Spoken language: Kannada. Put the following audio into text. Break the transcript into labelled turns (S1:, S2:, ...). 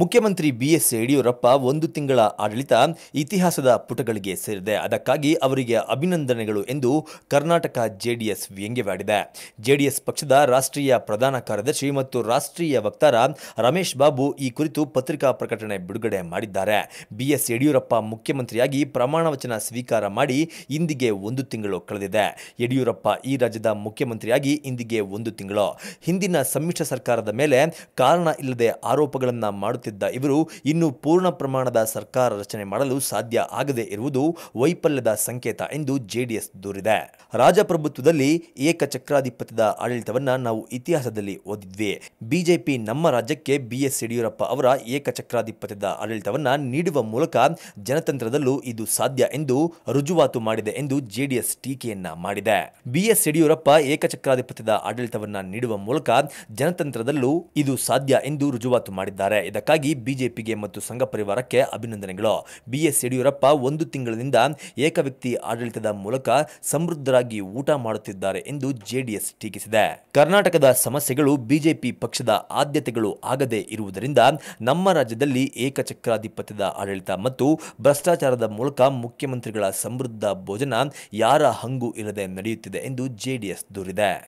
S1: ಮುಖ್ಯಮಂತ್ರಿ ಬಿಎಸ್ ಯಡಿಯೂರಪ್ಪ ಒಂದು ತಿಂಗಳ ಆಡಳಿತ ಇತಿಹಾಸದ ಪುಟಗಳಿಗೆ ಸೇರಿದೆ ಅದಕ್ಕಾಗಿ ಅವರಿಗೆ ಅಭಿನಂದನೆಗಳು ಎಂದು ಕರ್ನಾಟಕ ಜೆಡಿಎಸ್ ವ್ಯಂಗ್ಯವಾಡಿದೆ ಜೆಡಿಎಸ್ ಪಕ್ಷದ ರಾಷ್ಟ್ರೀಯ ಪ್ರಧಾನ ಕಾರ್ಯದರ್ಶಿ ಮತ್ತು ರಾಷ್ಟ್ರೀಯ ವಕ್ತಾರ ರಮೇಶ್ ಬಾಬು ಈ ಕುರಿತು ಪತ್ರಿಕಾ ಪ್ರಕಟಣೆ ಬಿಡುಗಡೆ ಮಾಡಿದ್ದಾರೆ ಬಿಎಸ್ ಯಡಿಯೂರಪ್ಪ ಮುಖ್ಯಮಂತ್ರಿಯಾಗಿ ಪ್ರಮಾಣ ವಚನ ಸ್ವೀಕಾರ ಮಾಡಿ ಇಂದಿಗೆ ಒಂದು ತಿಂಗಳು ಕಳೆದಿದೆ ಯಡಿಯೂರಪ್ಪ ಈ ರಾಜ್ಯದ ಮುಖ್ಯಮಂತ್ರಿಯಾಗಿ ಇಂದಿಗೆ ಒಂದು ತಿಂಗಳು ಹಿಂದಿನ ಸಮ್ಮಿಶ್ರ ಸರ್ಕಾರದ ಮೇಲೆ ಕಾರಣ ಇಲ್ಲದೆ ಆರೋಪಗಳನ್ನು ಮಾಡ ಇವರು ಇನ್ನು ಪೂರ್ಣ ಪ್ರಮಾಣದ ಸರ್ಕಾರ ರಚನೆ ಮಾಡಲು ಸಾಧ್ಯ ಆಗದೆ ಇರುವುದು ವೈಫಲ್ಯದ ಸಂಕೇತ ಎಂದು ಜೆಡಿಎಸ್ ದೂರಿದೆ ರಾಜಪ್ರಭುತ್ವದಲ್ಲಿ ಏಕಚಕ್ರಾಧಿಪತ್ಯದ ಆಡಳಿತವನ್ನ ನಾವು ಇತಿಹಾಸದಲ್ಲಿ ಓದಿದ್ವಿ ಬಿಜೆಪಿ ನಮ್ಮ ರಾಜ್ಯಕ್ಕೆ ಬಿಎಸ್ ಯಡಿಯೂರಪ್ಪ ಅವರ ಏಕಚಕ್ರಾಧಿಪತ್ಯದ ಆಡಳಿತವನ್ನ ನೀಡುವ ಮೂಲಕ ಜನತಂತ್ರದಲ್ಲೂ ಇದು ಸಾಧ್ಯ ಎಂದು ರುಜುವಾತು ಮಾಡಿದೆ ಎಂದು ಜೆಡಿಎಸ್ ಟೀಕೆಯನ್ನ ಮಾಡಿದೆ ಬಿಎಸ್ ಯಡಿಯೂರಪ್ಪ ಏಕಚಕ್ರಾಧಿಪತ್ಯದ ಆಡಳಿತವನ್ನ ನೀಡುವ ಮೂಲಕ ಜನತಂತ್ರದಲ್ಲೂ ಇದು ಸಾಧ್ಯ ಎಂದು ರುಜುವಾತು ಮಾಡಿದ್ದಾರೆ ಇದಕ್ಕೆ ಅದಕ್ಕಾಗಿ ಬಿಜೆಪಿಗೆ ಮತ್ತು ಸಂಘ ಪರಿವಾರಕ್ಕೆ ಅಭಿನಂದನೆಗಳು ಬಿ ಎಸ್ ಯಡಿಯೂರಪ್ಪ ಒಂದು ತಿಂಗಳಿನಿಂದ ಏಕವ್ಯಕ್ತಿ ಆಡಳಿತದ ಮೂಲಕ ಸಮೃದ್ಧರಾಗಿ ಊಟ ಮಾಡುತ್ತಿದ್ದಾರೆ ಎಂದು ಜೆಡಿಎಸ್ ಟೀಕಿಸಿದೆ ಕರ್ನಾಟಕದ ಸಮಸ್ಯೆಗಳು ಬಿಜೆಪಿ ಪಕ್ಷದ ಆದ್ಯತೆಗಳು ಆಗದೇ ಇರುವುದರಿಂದ ನಮ್ಮ ರಾಜ್ಯದಲ್ಲಿ ಏಕಚಕ್ರಾಧಿಪತ್ಯದ ಆಡಳಿತ ಮತ್ತು ಭ್ರಷ್ಟಾಚಾರದ ಮೂಲಕ ಮುಖ್ಯಮಂತ್ರಿಗಳ ಸಮೃದ್ಧ ಭೋಜನ ಯಾರ ಹಂಗು ಇಲ್ಲದೆ ನಡೆಯುತ್ತಿದೆ ಎಂದು ಜೆಡಿಎಸ್ ದೂರಿದೆ